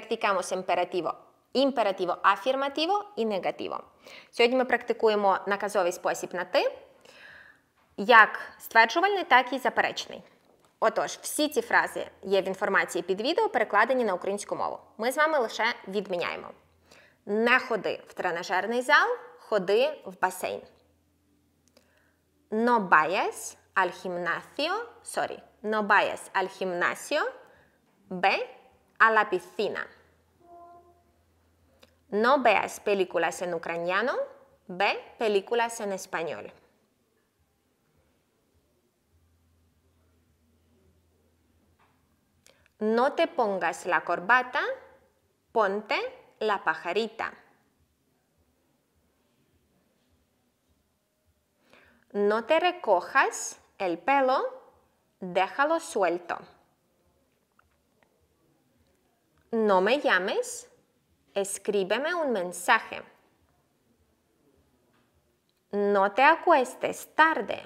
практикamos імперативо, імперативо афірмативо і негативо. Сьогодні ми практикуємо наказовий спосіб на ти, як стверджувальний, так і заперечний. Отож, всі ці фрази є в інформації під відео, перекладені на українську мову. Ми з вами лише відміняємо. Не ходи в тренажерний зал, ходи в басейн. No vayas al gimnasio, sorry, no vayas al gimnasio, ve a la piscina. No veas películas en ucraniano, ve películas en español. No te pongas la corbata, ponte la pajarita. No te recojas el pelo, déjalo suelto no me llames, escríbeme un mensaje. No te acuestes tarde,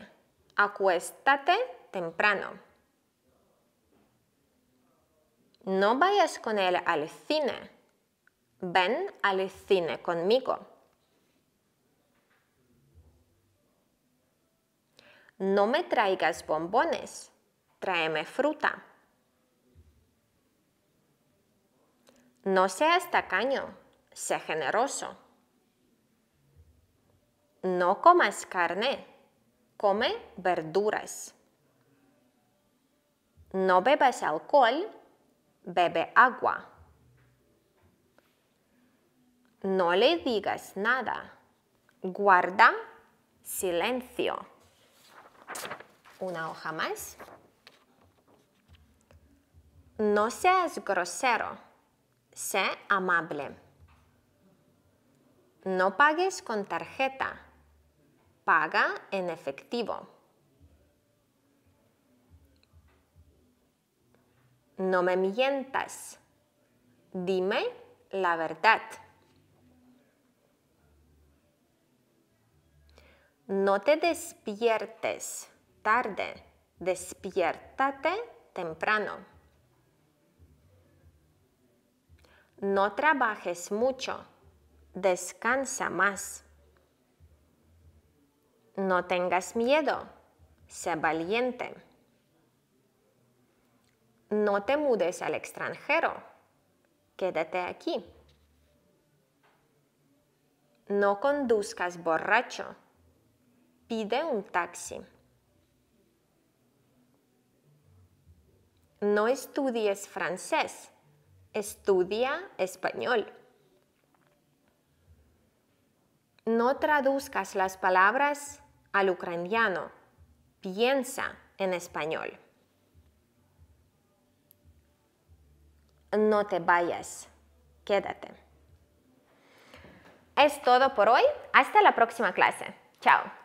acuéstate temprano. No vayas con él al cine, ven al cine conmigo. No me traigas bombones, tráeme fruta. No seas tacaño, sé generoso. No comas carne, come verduras. No bebas alcohol, bebe agua. No le digas nada, guarda silencio. Una hoja más. No seas grosero sé amable. No pagues con tarjeta. Paga en efectivo. No me mientas. Dime la verdad. No te despiertes tarde. Despiértate temprano. no trabajes mucho, descansa más. No tengas miedo, sé valiente. No te mudes al extranjero, quédate aquí. No conduzcas borracho, pide un taxi. No estudies francés, Estudia español. No traduzcas las palabras al ucraniano. Piensa en español. No te vayas. Quédate. Es todo por hoy. Hasta la próxima clase. Chao.